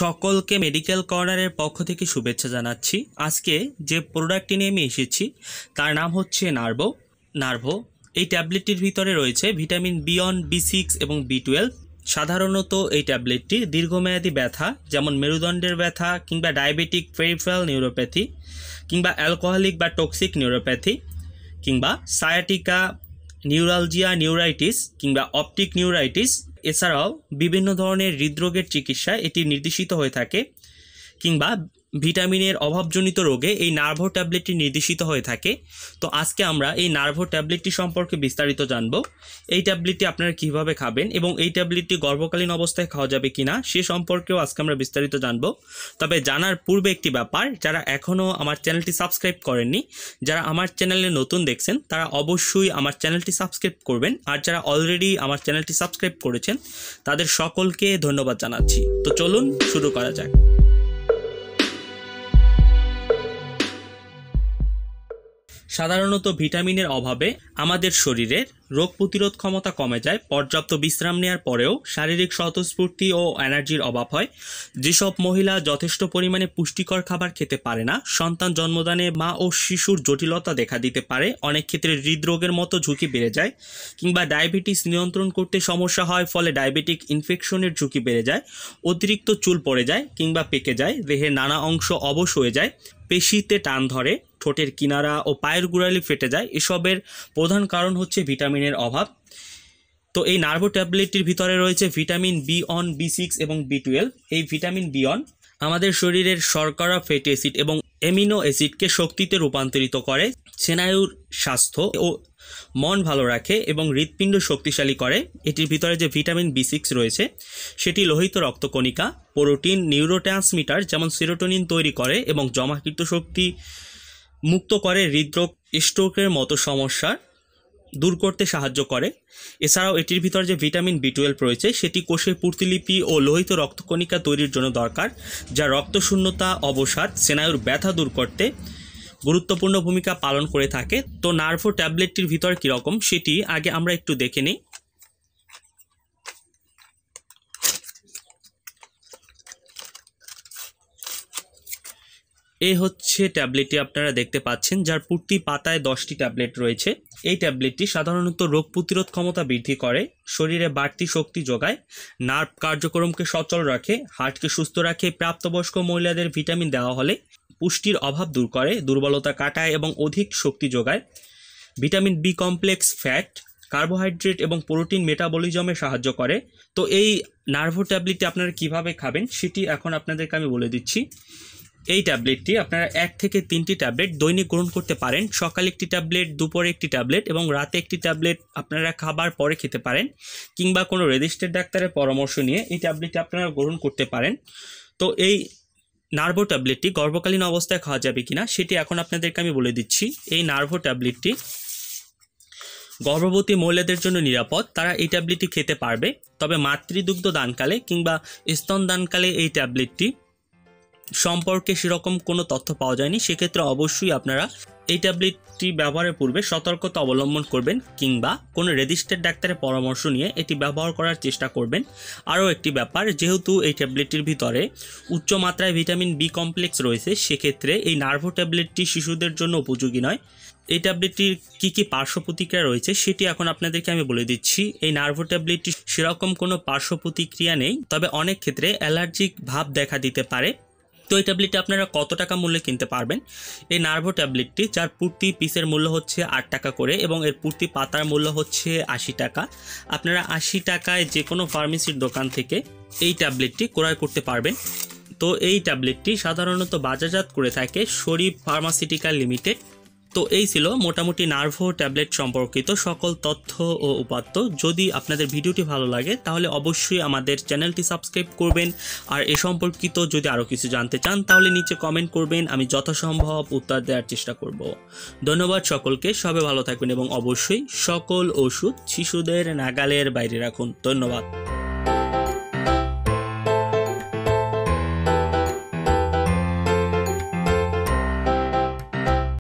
সকলকে মেডিকেল কর্নারের পক্ষ থেকে শুভেচ্ছা জানাচ্ছি আজকে যে প্রোডাক্টটি নিয়ে আমি এসেছি তার নাম হচ্ছে নার্ভো নার্ভো এই ট্যাবলেটটির ভিতরে রয়েছে vitamin B one B six এবং বি টুয়েলভ সাধারণত এই ট্যাবলেটটি দীর্ঘমেয়াদী ব্যথা যেমন মেরুদণ্ডের ব্যথা কিংবা ডায়াবেটিক পেরিফেরাল নিউরোপ্যাথি কিংবা অ্যালকোহলিক বা টক্সিক নিউরোপ্যাথি কিংবা সায়াটিকা নিউরালজিয়া নিউরাইটিস কিংবা অপটিক নিউরাইটিস এছাড়াও বিভিন্ন ধরনের হৃদরোগের চিকিৎসা এটি নির্দেশিত হয়ে থাকে কিংবা ভিটামিনের অভাবজনিত রোগে এই নার্ভো ট্যাবলেটটি নির্দেশিত হয়ে থাকে তো আজকে আমরা এই নার্ভো ট্যাবলেটটি সম্পর্কে বিস্তারিত জানব এই ট্যাবলেটটি আপনারা কীভাবে খাবেন এবং এই ট্যাবলেটটি গর্ভকালীন অবস্থায় খাওয়া যাবে কি না সে সম্পর্কেও আজকে আমরা বিস্তারিত জানব তবে জানার পূর্বে একটি ব্যাপার যারা এখনও আমার চ্যানেলটি সাবস্ক্রাইব করেননি যারা আমার চ্যানেলে নতুন দেখছেন তারা অবশ্যই আমার চ্যানেলটি সাবস্ক্রাইব করবেন আর যারা অলরেডি আমার চ্যানেলটি সাবস্ক্রাইব করেছেন তাদের সকলকে ধন্যবাদ জানাচ্ছি তো চলুন শুরু করা যায় সাধারণত ভিটামিনের অভাবে আমাদের শরীরের রোগ প্রতিরোধ ক্ষমতা কমে যায় পর্যাপ্ত বিশ্রাম নেওয়ার পরেও শারীরিক স্বতঃস্ফূর্তি ও এনার্জির অভাব হয় যেসব মহিলা যথেষ্ট পরিমাণে পুষ্টিকর খাবার খেতে পারে না সন্তান জন্মদানে মা ও শিশুর জটিলতা দেখা দিতে পারে অনেক ক্ষেত্রে হৃদরোগের মতো ঝুঁকি বেড়ে যায় কিংবা ডায়াবেটিস নিয়ন্ত্রণ করতে সমস্যা হয় ফলে ডায়াবেটিক ইনফেকশনের ঝুঁকি বেড়ে যায় অতিরিক্ত চুল পড়ে যায় কিংবা পেকে যায় দেহের নানা অংশ অবশ হয়ে যায় পেশিতে টান ধরে ঠোঁটের কিনারা ও পায়ের গুড়ালি ফেটে যায় এসবের প্রধান কারণ হচ্ছে ভিটামিনের অভাব তো এই নার্ভো ট্যাবলেটটির ভিতরে রয়েছে vitamin B one B six এবং বি টুয়েলভ এই ভিটামিন বি অন আমাদের শরীরের শর্করা ফ্যাটি অ্যাসিড এবং অ্যামিনো অ্যাসিডকে শক্তিতে রূপান্তরিত করে স্নায়ুর স্বাস্থ্য ও মন ভালো রাখে এবং হৃৎপিণ্ড শক্তিশালী করে এটির ভিতরে যে ভিটামিন বি সিক্স রয়েছে সেটি লোহিত রক্তকণিকা প্রোটিন নিউরোট্রান্সমিটার যেমন সিরোটোনিন তৈরি করে এবং জমাকৃত শক্তি মুক্ত করে হৃদরোগ স্ট্রোকের মতো সমস্যার দূর করতে সাহায্য করে এছাড়াও এটির ভিতর যে ভিটামিন বি টুয়েলভ রয়েছে সেটি কোষের পূর্তিলিপি ও লোহিত রক্তকণিকা তৈরির জন্য দরকার যা রক্তশূন্যতা অবসাদ স্নায়ুর ব্যথা দূর করতে গুরুত্বপূর্ণ ভূমিকা পালন করে থাকে তো নার্ভো ট্যাবলেটটির ভিতর কীরকম সেটি আগে আমরা একটু দেখে নিই এ হচ্ছে ট্যাবলেটটি আপনারা দেখতে পাচ্ছেন যার প্রতি পাতায় দশটি ট্যাবলেট রয়েছে এই ট্যাবলেটটি সাধারণত রোগ প্রতিরোধ ক্ষমতা বৃদ্ধি করে শরীরে বাড়তি শক্তি যোগায় নার্ভ কার্যক্রমকে সচল রাখে হার্টকে সুস্থ রাখে প্রাপ্তবয়স্ক মহিলাদের ভিটামিন দেওয়া হলে পুষ্টির অভাব দূর করে দুর্বলতা কাটায় এবং অধিক শক্তি যোগায় vitamin B complex fat carbohydrate এবং প্রোটিন মেটাবলিজমে সাহায্য করে তো এই নার্ভো ট্যাবলেটটি আপনারা কীভাবে খাবেন সেটি এখন আপনাদেরকে আমি বলে দিচ্ছি এই ট্যাবলেটটি আপনারা এক থেকে তিনটি ট্যাবলেট দৈনিক গ্রহণ করতে পারেন সকালে একটি ট্যাবলেট দুপুরে একটি ট্যাবলেট এবং রাতে একটি ট্যাবলেট আপনারা খাবার পরে খেতে পারেন কিংবা কোনো রেজিস্টার ডাক্তারের পরামর্শ নিয়ে এই ট্যাবলেটটি আপনারা গ্রহণ করতে পারেন তো এই নার্ভো ট্যাবলেটটি গর্ভকালীন অবস্থায় খাওয়া যাবে কিনা সেটি এখন আপনাদেরকে আমি বলে দিচ্ছি এই নার্ভো ট্যাবলেটটি গর্ভবতী মহিলাদের জন্য নিরাপদ তারা এই ট্যাবলেটটি খেতে পারবে তবে মাতৃদুগ্ধ দানকালে কিংবা স্তন দানকালে এই ট্যাবলেটটি সম্পর্কে সেরকম কোনো তথ্য পাওয়া যায়নি সেক্ষেত্রে অবশ্যই আপনারা এই ট্যাবলেটটি ব্যবহারের পূর্বে সতর্কতা অবলম্বন করবেন কিংবা কোনো রেজিস্টার্ড ডাক্তারের পরামর্শ নিয়ে এটি ব্যবহার করার চেষ্টা করবেন আরও একটি ব্যাপার যেহেতু এই ট্যাবলেটটির ভিতরে উচ্চ মাত্রায় ভিটামিন বি কমপ্লেক্স রয়েছে সেক্ষেত্রে এই নার্ভো ট্যাবলেটটি শিশুদের জন্য উপযোগী নয় এই ট্যাবলেটটির কী কী পার্শ্ব প্রতিক্রিয়া রয়েছে সেটি এখন আপনাদেরকে আমি বলে দিচ্ছি এই নার্ভো ট্যাবলেটটি সেরকম কোনো পার্শ্ব প্রতিক্রিয়া নেই তবে অনেক ক্ষেত্রে অ্যালার্জিক ভাব দেখা দিতে পারে তো এই ট্যাবলেটটি আপনারা কত টাকা মূল্যে কিনতে পারবেন এই নার্ভো ট্যাবলেটটি যার প্রতি পিসের মূল্য হচ্ছে আট টাকা করে এবং এর প্রতি পাতার মূল্য হচ্ছে আশি টাকা আপনারা আশি টাকায় যে কোনো ফার্মেসির দোকান থেকে এই ট্যাবলেটটি ক্রয় করতে পারবেন তো এই ট্যাবলেটটি সাধারণত বাজারজাত করে থাকে শরীফ ফার্মাসিউটিক্যাল লিমিটেড তো এই ছিল মোটামুটি নার্ভো ট্যাবলেট সম্পর্কিত সকল তথ্য ও উপাত্ত যদি আপনাদের ভিডিওটি ভালো লাগে তাহলে অবশ্যই আমাদের চ্যানেলটি সাবস্ক্রাইব করবেন আর এ সম্পর্কিত যদি আরও কিছু জানতে চান তাহলে নিচে কমেন্ট করবেন আমি যথাসম্ভব উত্তর দেওয়ার চেষ্টা করব ধন্যবাদ সকলকে সবে ভালো থাকবেন এবং অবশ্যই সকল ওষুধ শিশুদের নাগালের বাইরে রাখুন ধন্যবাদ